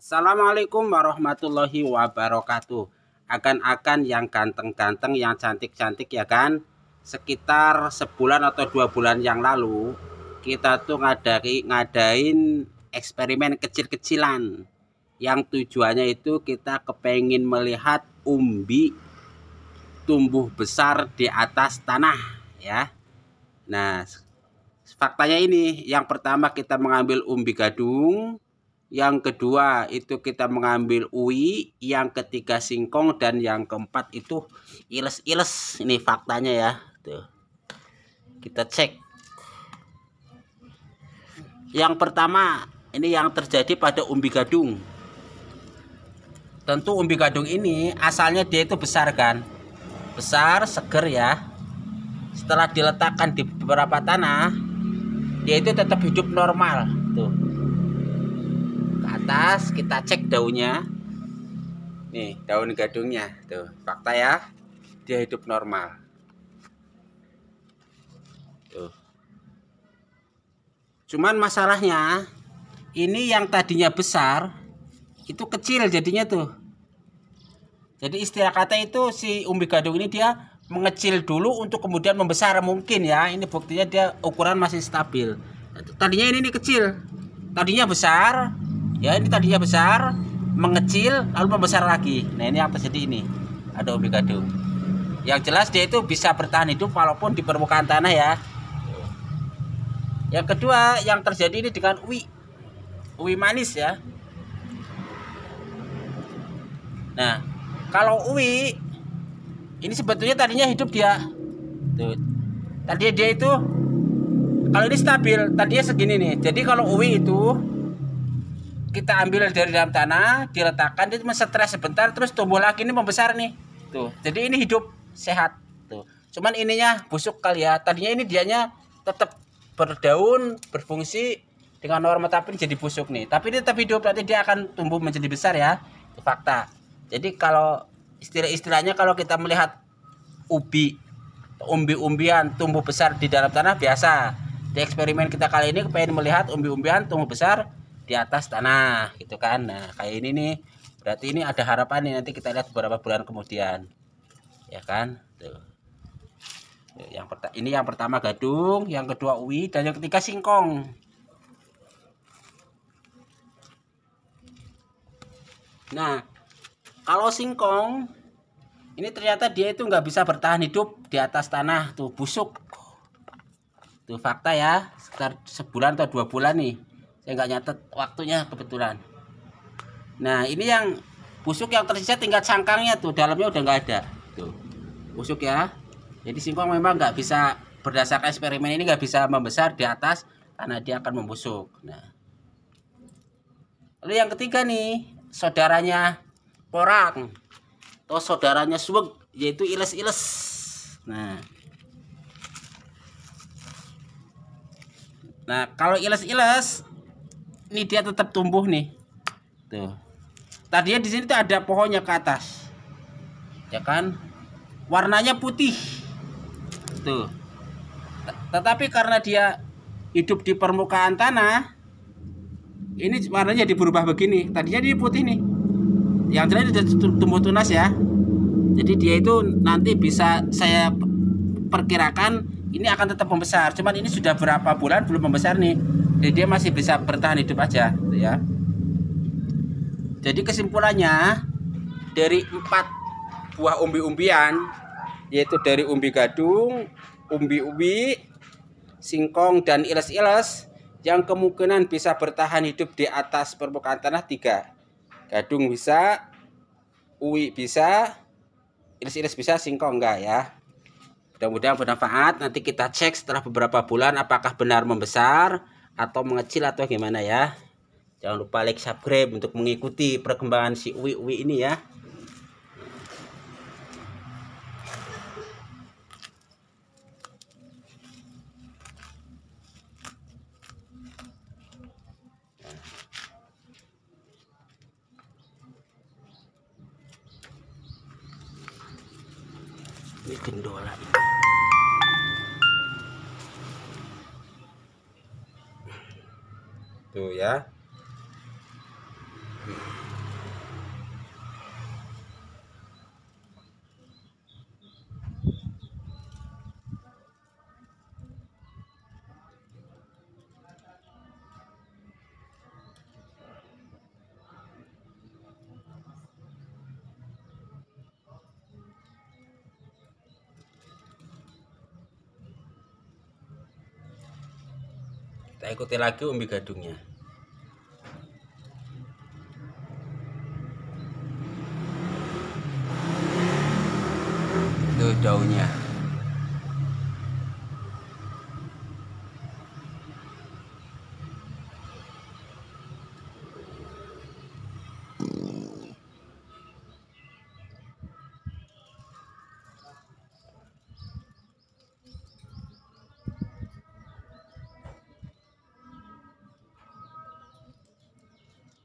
Assalamualaikum warahmatullahi wabarakatuh. Akan-akan yang ganteng-ganteng, yang cantik-cantik ya kan. Sekitar sebulan atau dua bulan yang lalu, kita tuh ngadari, ngadain eksperimen kecil-kecilan. Yang tujuannya itu kita kepengen melihat umbi tumbuh besar di atas tanah ya. Nah, faktanya ini, yang pertama kita mengambil umbi gadung, yang kedua itu kita mengambil UI, yang ketiga singkong dan yang keempat itu iles-iles. Ini faktanya ya. Tuh. Kita cek. Yang pertama, ini yang terjadi pada umbi gadung. Tentu umbi gadung ini asalnya dia itu besar kan? Besar, seger ya. Setelah diletakkan di beberapa tanah, dia itu tetap hidup normal, tuh atas kita cek daunnya nih daun gadungnya tuh fakta ya dia hidup normal tuh cuman masalahnya ini yang tadinya besar itu kecil jadinya tuh jadi istilah kata itu si umbi gadung ini dia mengecil dulu untuk kemudian membesar mungkin ya ini buktinya dia ukuran masih stabil nah, tadinya ini, ini kecil tadinya besar ya ini tadinya besar mengecil lalu membesar lagi nah ini apa jadi ini ada obligado yang jelas dia itu bisa bertahan hidup walaupun di permukaan tanah ya yang kedua yang terjadi ini dengan uwi uwi manis ya nah kalau uwi ini sebetulnya tadinya hidup dia tuh tadi dia itu kalau ini stabil tadinya segini nih jadi kalau uwi itu kita ambil dari dalam tanah diletakkan dia cuma stres sebentar terus tumbuh lagi ini membesar nih tuh jadi ini hidup sehat tuh cuman ininya busuk kali ya tadinya ini dianya tetap berdaun berfungsi dengan norma tapi jadi busuk nih tapi ini tetap hidup nanti dia akan tumbuh menjadi besar ya fakta jadi kalau istilah-istilahnya kalau kita melihat ubi umbi-umbian tumbuh besar di dalam tanah biasa di eksperimen kita kali ini pengen melihat umbi-umbian tumbuh besar di atas tanah gitu kan nah kayak ini nih berarti ini ada harapan nih nanti kita lihat beberapa bulan kemudian ya kan tuh yang pertama ini yang pertama gadung yang kedua uwi dan yang ketiga singkong nah kalau singkong ini ternyata dia itu nggak bisa bertahan hidup di atas tanah tuh busuk tuh fakta ya sekitar sebulan atau dua bulan nih saya nggak nyatet waktunya kebetulan nah ini yang busuk yang tersisa tingkat cangkangnya tuh dalamnya udah nggak ada tuh busuk ya jadi singkong memang nggak bisa berdasarkan eksperimen ini nggak bisa membesar di atas karena dia akan membusuk nah lalu yang ketiga nih saudaranya porang atau saudaranya suwek yaitu iles-iles nah nah kalau iles-iles ini dia tetap tumbuh nih tuh tadinya di sini tuh ada pohonnya ke atas ya kan warnanya putih tuh tetapi karena dia hidup di permukaan tanah ini warnanya jadi berubah begini tadinya dia putih nih yang jelas sudah tumbuh tunas ya jadi dia itu nanti bisa saya perkirakan ini akan tetap membesar cuman ini sudah berapa bulan belum membesar nih jadi ya, dia masih bisa bertahan hidup aja gitu ya jadi kesimpulannya dari empat buah umbi-umbian yaitu dari umbi gadung umbi-umbi singkong dan iles-iles yang kemungkinan bisa bertahan hidup di atas permukaan tanah tiga gadung bisa uwi bisa iris-iris bisa singkong enggak ya mudah-mudahan bermanfaat nanti kita cek setelah beberapa bulan apakah benar membesar atau mengecil atau gimana ya jangan lupa like subscribe untuk mengikuti perkembangan si uwi uwi ini ya ini gendola ini Tuh gitu ya. kita ikuti lagi umbi gadungnya itu daunnya